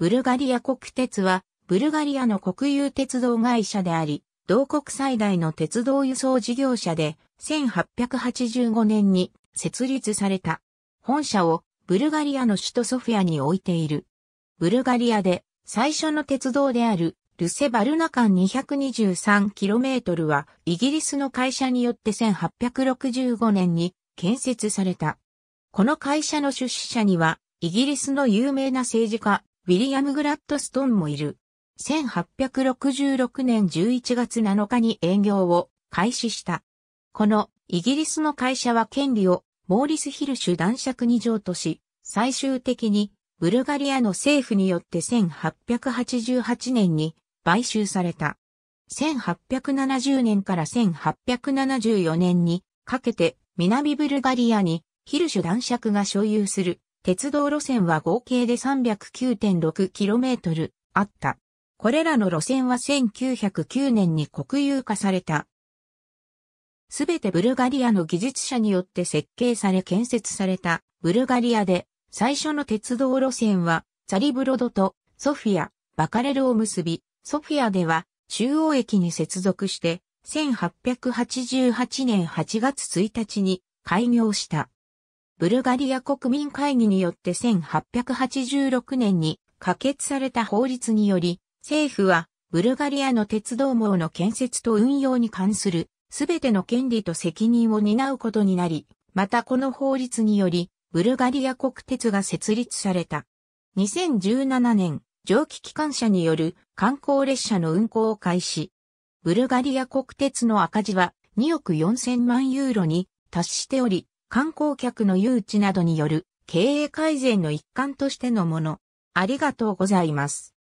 ブルガリア国鉄は、ブルガリアの国有鉄道会社であり、同国最大の鉄道輸送事業者で、1885年に設立された。本社をブルガリアの首都ソフィアに置いている。ブルガリアで最初の鉄道であるルセバルナ間 223km はイギリスの会社によって1865年に建設された。この会社の出資者にはイギリスの有名な政治家ウィリアム・グラッドストンもいる。1866年11月7日に営業を開始した。このイギリスの会社は権利をモーリス・ヒルシュ男爵に譲渡し、最終的にブルガリアの政府によって1888年に買収された。1870年から1874年にかけて南ブルガリアにヒルシュ男爵が所有する鉄道路線は合計で 309.6km あった。これらの路線は1909年に国有化された。すべてブルガリアの技術者によって設計され建設されたブルガリアで最初の鉄道路線はザリブロドとソフィア、バカレルを結び、ソフィアでは中央駅に接続して1888年8月1日に開業した。ブルガリア国民会議によって1886年に可決された法律により、政府はブルガリアの鉄道網の建設と運用に関するすべての権利と責任を担うことになり、またこの法律により、ブルガリア国鉄が設立された。2017年、蒸気機関車による観光列車の運行を開始。ブルガリア国鉄の赤字は2億4000万ユーロに達しており、観光客の誘致などによる経営改善の一環としてのもの。ありがとうございます。